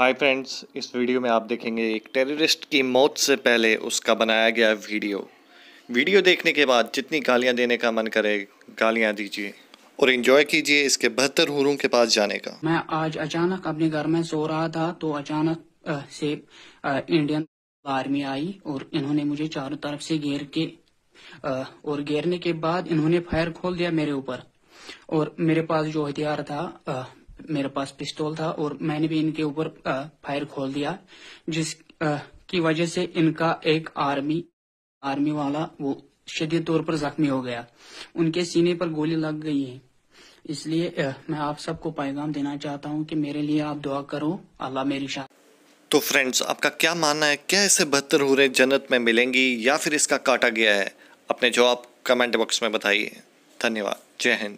hi friends इस video में आप देखेंगे एक टेररिस्ट की मौत से पहले उसका बनाया गया वीडियो वीडियो देखने के बाद जितनी गालियां देने का मन करे गालियां दीजिए और एंजॉय कीजिए इसके बेहतर हुरों के पास जाने का मैं आज अचानक अपने घर में सो रहा था तो अचानक से इंडियन आर्मी आई और इन्होंने मुझे चारों तरफ से घेर के और घेरने के बाद इन्होंने फायर खोल दिया मेरे ऊपर और मेरे पास जो हथियार था मेरे पास पिस्तौल था और मैंने भी इनके ऊपर फायर खोल दिया जिस की वजह से इनका एक आर्मी आर्मी वाला वो शदीद तौर पर जख्मी हो गया उनके सीने पर गोली लग गई है इसलिए मैं आप सबको पैगाम देना चाहता हूँ कि मेरे लिए आप दुआ करो अल्लाह मेरी शाह तो फ्रेंड्स आपका क्या मानना है क्या इसे बेहतर हूरें जन्नत में मिलेंगी या फिर इसका काटा गया है अपने जवाब कमेंट बॉक्स में बताइए धन्यवाद जय हिंद